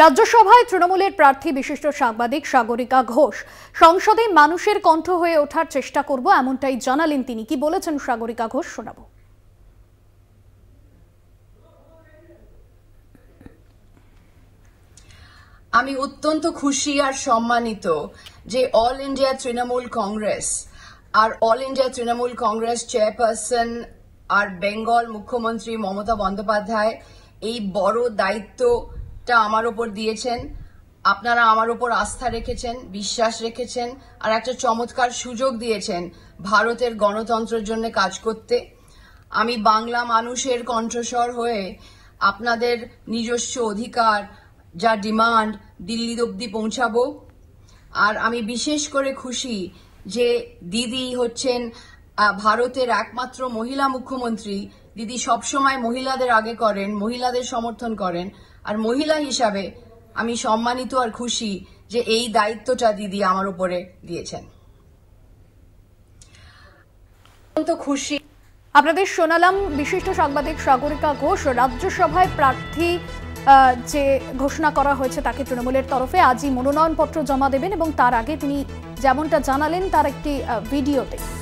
রাজ্যসভায় তৃণমূলের প্রার্থী বিশিষ্ট সাংবাদিক সাগরিকা ঘোষ সংসদে মানুষের কণ্ঠ হয়ে ওঠার চেষ্টা করব এমনটাই জানালেন তিনি কি বলেছেন সাগরিকা ঘোষ শোনাব আমি অত্যন্ত খুশি আর সম্মানিত যে অল ইন্ডিয়া তৃণমূল কংগ্রেস আর all India Trinamool Congress chairperson আর বেঙ্গল মুখ্যমন্ত্রী মমতা বন্দ্যোপাধ্যায় এই বড় দায়িত্ব টা আমার ওপর দিয়েছেন আপনারা আমার ওপর আস্থা রেখেছেন বিশ্বাস রেখেছেন আর একটা চমৎকার সুযোগ দিয়েছেন ভারতের গণতন্ত্রের জন্য কাজ করতে আমি বাংলা মানুষের কণ্ঠস্বর হয়ে আপনাদের নিজস্ব অধিকার যা ডিমান্ড দিল্লি অব্দি পৌঁছাবো আর আমি বিশেষ করে খুশি যে দিদি হচ্ছেন ভারতের একমাত্র মহিলা মুখ্যমন্ত্রী দিদি সবসময় মহিলাদের আগে করেন মহিলাদের সমর্থন করেন আর মহিলা হিসাবে আমি সম্মানিত আর খুশি যে এই দায়িত্বটা দিদি আমার উপরে দিয়েছেন খুশি আপনাদের শোনালাম বিশিষ্ট সাংবাদিক সাগরিকা ঘোষ রাজ্যসভায় প্রার্থী যে ঘোষণা করা হয়েছে তাকে তৃণমূলের তরফে আজই মনোনয়নপত্র জমা দেবেন এবং তার আগে তিনি যেমনটা জানালেন তার একটি ভিডিওতে